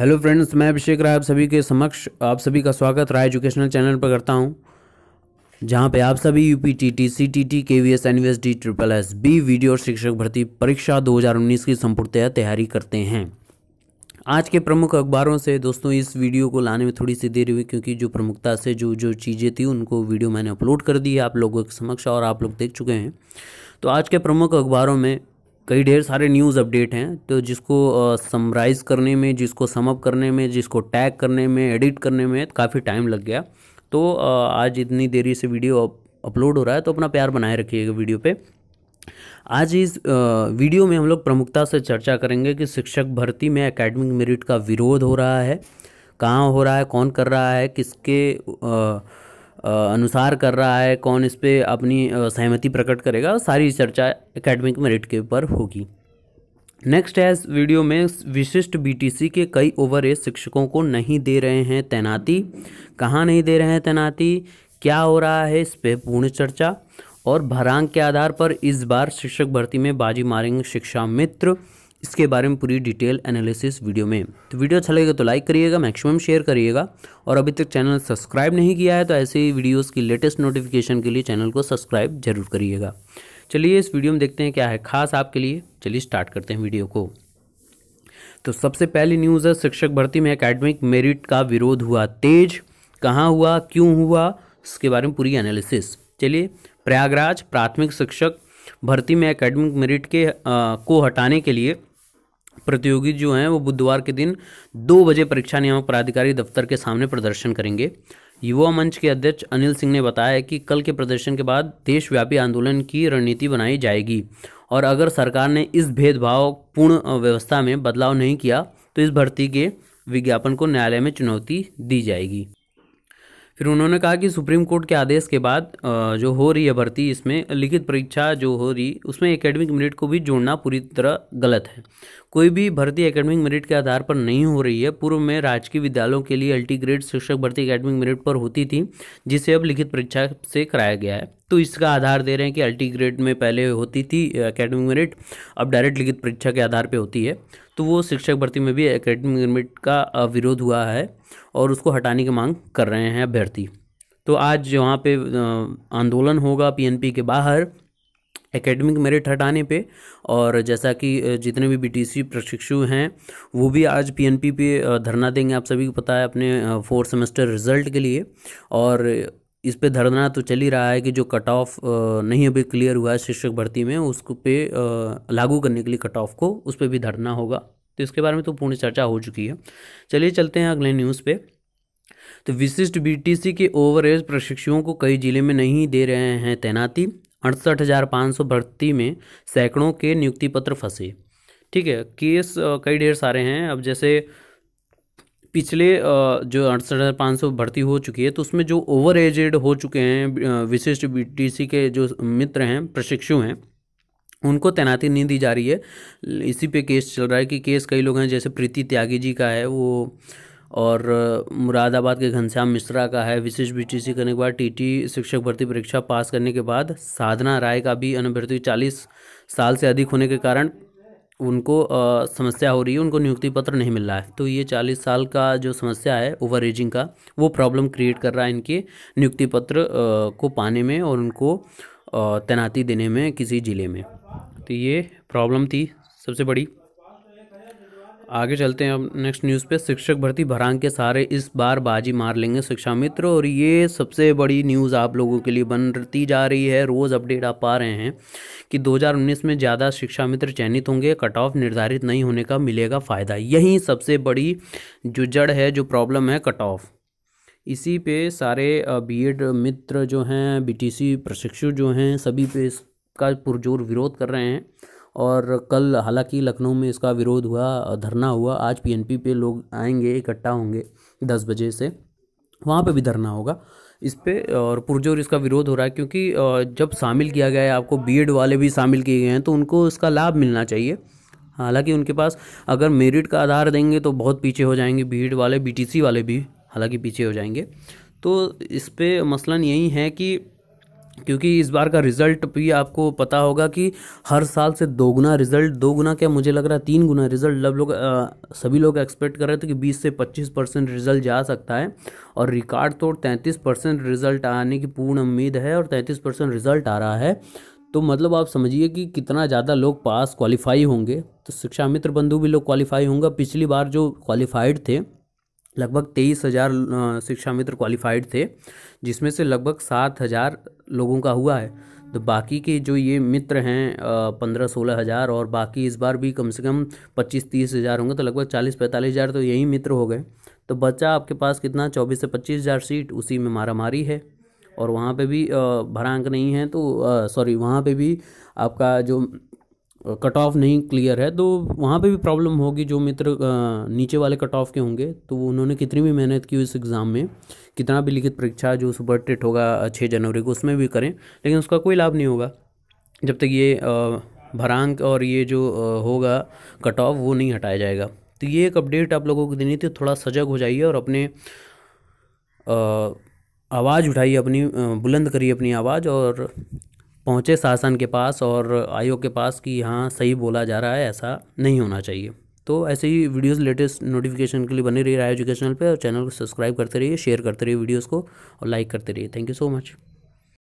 hello friends मैं अभिषेक राय आप सभी के समक्ष आप सभी का स्वागत राय एजुकेशनल चैनल पर करता हूं जहां पे आप सभी U P T T C T T के V S N V S D triple S B video शिक्षक भर्ती परीक्षा 2019 की संपूर्णतया तैयारी करते हैं आज के प्रमुख अखबारों से दोस्तों इस वीडियो को लाने में थोड़ी सी देर हुई क्योंकि जो प्रमुखता से जो जो चीज़ें थी उनको वीडियो मैंने अपलोड कर दी है आप लोगों के समक्ष और आप लोग देख चुके हैं तो आज के प्रमुख अखबारों में कई ढेर सारे न्यूज़ अपडेट हैं तो जिसको समराइज़ करने में जिसको समअप करने में जिसको टैग करने में एडिट करने में काफ़ी टाइम लग गया तो आज इतनी देरी से वीडियो अपलोड हो रहा है तो अपना प्यार बनाए रखिएगा वीडियो पे आज इस वीडियो में हम लोग प्रमुखता से चर्चा करेंगे कि शिक्षक भर्ती में एकेडमिक मेरिट का विरोध हो रहा है कहाँ हो रहा है कौन कर रहा है किसके अनुसार कर रहा है कौन इस पर अपनी सहमति प्रकट करेगा सारी चर्चा एकेडमिक मेरिट के ऊपर होगी नेक्स्ट है इस वीडियो में विशिष्ट बीटीसी के कई ओवर एज शिक्षकों को नहीं दे रहे हैं तैनाती कहाँ नहीं दे रहे हैं तैनाती क्या हो रहा है इस पर पूर्ण चर्चा और भरांग के आधार पर इस बार शिक्षक भर्ती में बाजी मारेंगे शिक्षा मित्र इसके बारे में पूरी डिटेल एनालिसिस वीडियो में तो वीडियो अच्छा लगेगा तो लाइक करिएगा मैक्सिमम शेयर करिएगा और अभी तक चैनल सब्सक्राइब नहीं किया है तो ऐसे ही वीडियोस की लेटेस्ट नोटिफिकेशन के लिए चैनल को सब्सक्राइब जरूर करिएगा चलिए इस वीडियो में देखते हैं क्या है खास आपके लिए चलिए स्टार्ट करते हैं वीडियो को तो सबसे पहली न्यूज़ है शिक्षक भर्ती में अकेडमिक मेरिट का विरोध हुआ तेज कहाँ हुआ क्यों हुआ इसके बारे में पूरी एनालिसिस चलिए प्रयागराज प्राथमिक शिक्षक भर्ती में अकेडमिक मेरिट के आ, को हटाने के लिए प्रतियोगी जो हैं वो बुधवार के दिन दो बजे परीक्षा नियामक प्राधिकारी दफ्तर के सामने प्रदर्शन करेंगे युवा मंच के अध्यक्ष अनिल सिंह ने बताया है कि कल के प्रदर्शन के बाद देशव्यापी आंदोलन की रणनीति बनाई जाएगी और अगर सरकार ने इस भेदभाव पूर्ण व्यवस्था में बदलाव नहीं किया तो इस भर्ती के विज्ञापन को न्यायालय में चुनौती दी जाएगी फिर उन्होंने कहा कि सुप्रीम कोर्ट के आदेश के बाद जो हो रही है भर्ती इसमें लिखित परीक्षा जो हो रही उसमें एकेडमिक मेरिट को भी जोड़ना पूरी तरह गलत है कोई भी भर्ती एकेडमिक मेरिट के आधार पर नहीं हो रही है पूर्व में राजकीय विद्यालयों के लिए अल्टी ग्रेड शिक्षक भर्ती एकेडमिक मेरिट पर होती थी जिसे अब लिखित परीक्षा से कराया गया है तो इसका आधार दे रहे हैं कि अल्टी ग्रेड में पहले होती थी एकेडमिक मेरिट अब डायरेक्ट लिखित परीक्षा के आधार पर होती है तो वो शिक्षक भर्ती में भी एकेडमिक मेरिट का विरोध हुआ है और उसको हटाने की मांग कर रहे हैं अभ्यर्थी तो आज वहाँ पे आंदोलन होगा पीएनपी के बाहर एकेडमिक मेरिट हटाने पे और जैसा कि जितने भी बीटीसी प्रशिक्षु हैं वो भी आज पीएनपी पे धरना देंगे आप सभी को पता है अपने फोर्थ सेमेस्टर रिजल्ट के लिए और इस पे धरना तो चल ही रहा है कि जो कट ऑफ नहीं अभी क्लियर हुआ है शिक्षक भर्ती में उसको पे लागू करने के लिए कट ऑफ को उस पर भी धरना होगा तो इसके बारे में तो पूर्ण चर्चा हो चुकी है चलिए चलते हैं अगले न्यूज़ पे तो विशिष्ट बीटीसी के ओवर एज प्रशिक्षुओं को कई जिले में नहीं दे रहे हैं तैनाती अड़सठ हज़ार पाँच सौ भर्ती में सैकड़ों के नियुक्ति पत्र फंसे ठीक है केस कई ढेर सारे हैं अब जैसे पिछले जो अड़सठ हज़ार पाँच सौ भर्ती हो चुकी है तो उसमें जो ओवर एजेड हो चुके हैं विशिष्ट बीटीसी के जो मित्र हैं प्रशिक्षु हैं उनको तैनाती नहीं दी जा रही है इसी पे केस चल रहा है कि केस कई लोग हैं जैसे प्रीति त्यागी जी का है वो और मुरादाबाद के घनश्याम मिश्रा का है विशेष बी सी करने के बाद टीटी शिक्षक भर्ती परीक्षा पास करने के बाद साधना राय का भी अनुभर्ती चालीस साल से अधिक होने के कारण उनको आ, समस्या हो रही है उनको नियुक्ति पत्र नहीं मिल रहा है तो ये चालीस साल का जो समस्या है ओवर एजिंग का वो प्रॉब्लम क्रिएट कर रहा है इनके नियुक्ति पत्र आ, को पाने में और उनको तैनाती देने में किसी ज़िले में तो ये प्रॉब्लम थी सबसे बड़ी आगे चलते हैं अब नेक्स्ट न्यूज़ पे शिक्षक भर्ती भरांग के सारे इस बार बाजी मार लेंगे शिक्षा मित्र और ये सबसे बड़ी न्यूज़ आप लोगों के लिए बनती जा रही है रोज़ अपडेट आप पा रहे हैं कि 2019 में ज़्यादा शिक्षा मित्र चयनित होंगे कट ऑफ निर्धारित नहीं होने का मिलेगा फ़ायदा यही सबसे बड़ी जो जड़ है जो प्रॉब्लम है कट ऑफ इसी पे सारे बीएड मित्र जो हैं बीटीसी प्रशिक्षु जो हैं सभी पे इसका पुरजोर विरोध कर रहे हैं और कल हालांकि लखनऊ में इसका विरोध हुआ धरना हुआ आज पीएनपी पे लोग आएंगे इकट्ठा होंगे दस बजे से वहाँ पे भी धरना होगा इस पर और पुरजोर इसका विरोध हो रहा है क्योंकि जब शामिल किया गया है आपको बीएड वाले भी शामिल किए गए हैं तो उनको इसका लाभ मिलना चाहिए हालांकि उनके पास अगर मेरिट का आधार देंगे तो बहुत पीछे हो जाएंगे बीएड वाले बीटीसी वाले भी हालांकि पीछे हो जाएंगे तो इस पर मसला यही है कि क्योंकि इस बार का रिज़ल्ट भी आपको पता होगा कि हर साल से दोगुना रिज़ल्ट दोगुना क्या मुझे लग रहा है तीन गुना रिज़ल्ट लग लोग सभी लोग एक्सपेक्ट कर रहे थे कि 20 से 25 परसेंट रिज़ल्ट जा सकता है और रिकॉर्ड तोड़ 33 परसेंट रिज़ल्ट आने की पूर्ण उम्मीद है और 33 परसेंट रिज़ल्ट आ रहा है तो मतलब आप समझिए कि कितना ज़्यादा लोग पास क्वालिफाई होंगे तो शिक्षा मित्र बंधु भी लोग क्वालिफाई होंगे पिछली बार जो क्वालिफाइड थे लगभग तेईस हज़ार शिक्षा मित्र क्वालिफाइड थे जिसमें से लगभग सात हज़ार लोगों का हुआ है तो बाकी के जो ये मित्र हैं पंद्रह सोलह हज़ार और बाकी इस बार भी कम से कम पच्चीस तीस हज़ार होंगे तो लगभग चालीस पैंतालीस हज़ार तो यही मित्र हो गए तो बच्चा आपके पास कितना चौबीस से पच्चीस हज़ार सीट उसी में मारा मारी है और वहाँ पे भी भरा अंक नहीं है तो सॉरी वहाँ पे भी आपका जो कट ऑफ नहीं क्लियर है तो वहाँ पे भी प्रॉब्लम होगी जो मित्र नीचे वाले कट ऑफ के होंगे तो उन्होंने कितनी भी मेहनत की इस एग्ज़ाम में कितना भी लिखित परीक्षा जो सुपर टेट होगा छः जनवरी को उसमें भी करें लेकिन उसका कोई लाभ नहीं होगा जब तक ये भरांक और ये जो होगा कट ऑफ वो नहीं हटाया जाएगा तो ये एक अपडेट आप लोगों को देनी थी थोड़ा सजग हो जाइए और अपने आवाज़ उठाइए अपनी बुलंद करिए अपनी आवाज़ और पहुँचे शासन के पास और आयोग के पास कि हाँ सही बोला जा रहा है ऐसा नहीं होना चाहिए तो ऐसे ही वीडियोस लेटेस्ट नोटिफिकेशन के लिए बने रहिए राय एजुकेशनल पे और चैनल को सब्सक्राइब करते रहिए शेयर करते रहिए वीडियोस को और लाइक करते रहिए थैंक यू सो मच